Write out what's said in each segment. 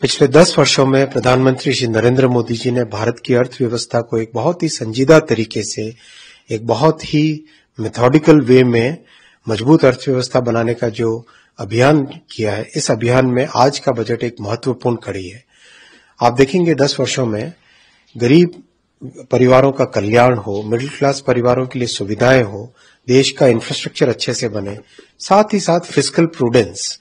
पिछले दस वर्षों में प्रधानमंत्री श्री नरेंद्र मोदी जी ने भारत की अर्थव्यवस्था को एक बहुत ही संजीदा तरीके से एक बहुत ही मेथोडिकल वे में मजबूत अर्थव्यवस्था बनाने का जो अभियान किया है इस अभियान में आज का बजट एक महत्वपूर्ण कड़ी है आप देखेंगे दस वर्षों में गरीब परिवारों का कल्याण हो मिडिल क्लास परिवारों के लिए सुविधाएं हो देश का इंफ्रास्ट्रक्चर अच्छे से बने साथ ही साथ फिजिकल प्रूडेंस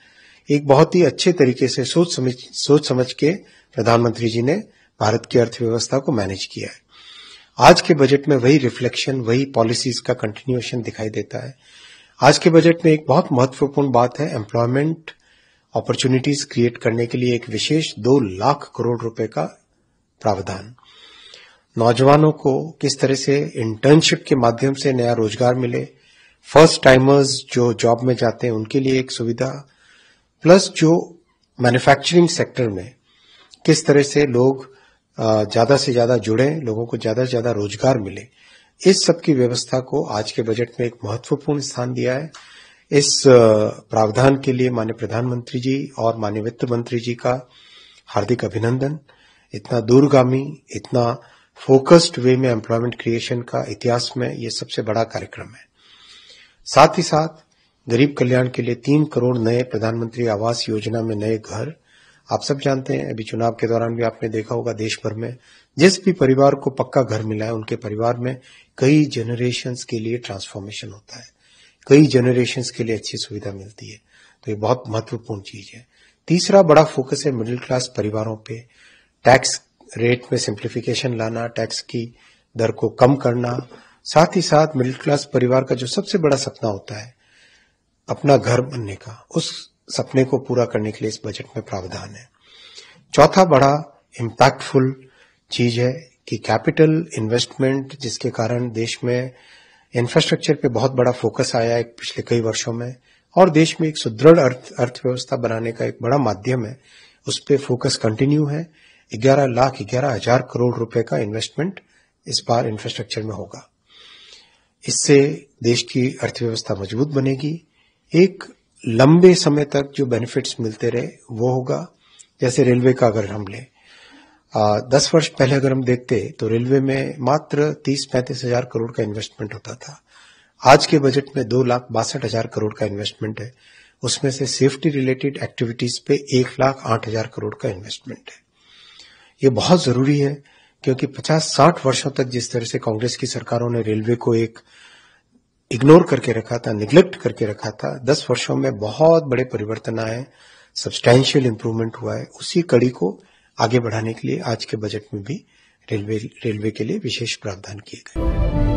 एक बहुत ही अच्छे तरीके से सोच समझ सोच समझ के प्रधानमंत्री जी ने भारत की अर्थव्यवस्था को मैनेज किया है आज के बजट में वही रिफ्लेक्शन वही पॉलिसीज का कंटिन्यूएशन दिखाई देता है आज के बजट में एक बहुत महत्वपूर्ण बात है एम्प्लॉयमेंट अपॉर्चुनिटीज क्रिएट करने के लिए एक विशेष दो लाख करोड़ रुपए का प्रावधान नौजवानों को किस तरह से इंटर्नशिप के माध्यम से नया रोजगार मिले फर्स्ट टाइमर्स जो जॉब में जाते हैं उनके लिए एक सुविधा प्लस जो मैन्युफैक्चरिंग सेक्टर में किस तरह से लोग ज़्यादा से ज़्यादा जुड़े लोगों को ज़्यादा से ज़्यादा रोजगार मिले इस सब की व्यवस्था को आज के बजट में एक महत्वपूर्ण स्थान दिया है इस प्रावधान के लिए माननीय प्रधानमंत्री जी और माननीय वित्त मंत्री जी का हार्दिक अभिनंदन इतना दूरगामी इतना फोकस्ड वे में एम्प्लॉयमेंट क्रिएशन का इतिहास में यह सबसे बड़ा कार्यक्रम है साथ ही साथ गरीब कल्याण के लिए तीन करोड़ नए प्रधानमंत्री आवास योजना में नए घर आप सब जानते हैं अभी चुनाव के दौरान भी आपने देखा होगा देश भर में जिस भी परिवार को पक्का घर मिला है उनके परिवार में कई जनरेशन के लिए ट्रांसफॉर्मेशन होता है कई जनरेशन के लिए अच्छी सुविधा मिलती है तो ये बहुत महत्वपूर्ण चीज है तीसरा बड़ा फोकस है मिडिल क्लास परिवारों पे टैक्स रेट में सिंप्लीफिकेशन लाना टैक्स की दर को कम करना साथ ही साथ मिडिल क्लास परिवार का जो सबसे बड़ा सपना होता है अपना घर बनने का उस सपने को पूरा करने के लिए इस बजट में प्रावधान है चौथा बड़ा इम्पैक्टफुल चीज है कि कैपिटल इन्वेस्टमेंट जिसके कारण देश में इंफ्रास्ट्रक्चर पे बहुत बड़ा फोकस आया है पिछले कई वर्षों में और देश में एक सुदृढ़ अर्थ अर्थव्यवस्था बनाने का एक बड़ा माध्यम है उस पर फोकस कंटिन्यू है ग्यारह लाख ग्यारह हजार करोड़ रुपए का इन्वेस्टमेंट इस बार इंफ्रास्ट्रक्चर में होगा इससे देश की अर्थव्यवस्था मजबूत बनेगी एक लंबे समय तक जो बेनिफिट्स मिलते रहे वो होगा जैसे रेलवे का अगर हम लें दस वर्ष पहले अगर हम देखते तो रेलवे में मात्र तीस पैंतीस हजार करोड़ का इन्वेस्टमेंट होता था आज के बजट में दो लाख बासठ हजार करोड़ का इन्वेस्टमेंट है उसमें से सेफ्टी रिलेटेड एक्टिविटीज पे एक लाख आठ हजार करोड़ का इन्वेस्टमेंट है ये बहुत जरूरी है क्योंकि पचास साठ वर्षों तक जिस तरह से कांग्रेस की सरकारों ने रेलवे को एक इग्नोर करके रखा था निग्लेक्ट करके रखा था दस वर्षों में बहुत बड़े परिवर्तन आए सब्सटैंशियल इम्प्रूवमेंट हुआ है उसी कड़ी को आगे बढ़ाने के लिए आज के बजट में भी रेलवे रेलवे के लिए विशेष प्रावधान किए गए